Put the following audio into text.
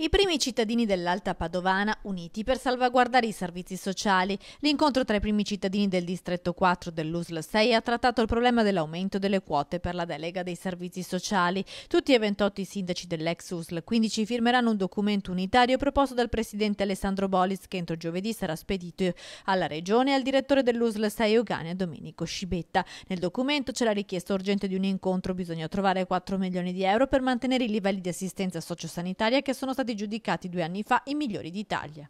I primi cittadini dell'Alta Padovana uniti per salvaguardare i servizi sociali. L'incontro tra i primi cittadini del distretto 4 dell'USL 6 ha trattato il problema dell'aumento delle quote per la delega dei servizi sociali. Tutti e 28 i sindaci dell'ex USL 15 firmeranno un documento unitario proposto dal presidente Alessandro Bolis che entro giovedì sarà spedito alla regione e al direttore dell'USL 6 Eugania Domenico Scibetta. Nel documento c'è la richiesta urgente di un incontro, bisogna trovare 4 milioni di euro per mantenere i livelli di assistenza sociosanitaria che sono stati stati giudicati due anni fa i migliori d'Italia.